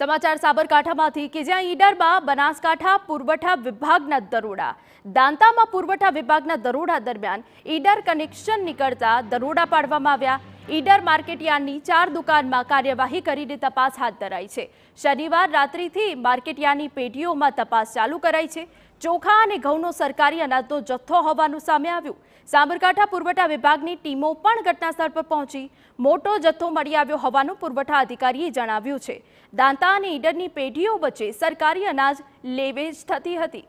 સમાચાર સાબરકાંઠામાંથી કે જ્યાં ઈડરમાં બનાસકાંઠા પુરવઠા વિભાગના દરોડા દાંતામાં પુરવઠા વિભાગના દરોડા દરમિયાન ઈડર કનેક્શન નીકળતા દરોડા પાડવામાં આવ્યા ઈડર માર્કેટયાર્ડની ચાર દુકાનમાં કાર્યવાહી કરીને તપાસ હાથ ધરાઈ છે શનિવાર રાત્રિથી માર્કેટયાર્ડની પેઢીઓમાં તપાસ ચાલુ કરાઈ છે ચોખા અને ઘઉંનો સરકારી અનાજનો જથ્થો હોવાનું સામે આવ્યું સાબરકાંઠા પુરવઠા વિભાગની ટીમો પણ ઘટનાસ્થળ પર પહોંચી મોટો જથ્થો મળી આવ્યો હોવાનું પુરવઠા અધિકારીએ જણાવ્યું છે દાંતા અને ઈડરની પેઢીઓ વચ્ચે સરકારી અનાજ લેવેજ થતી હતી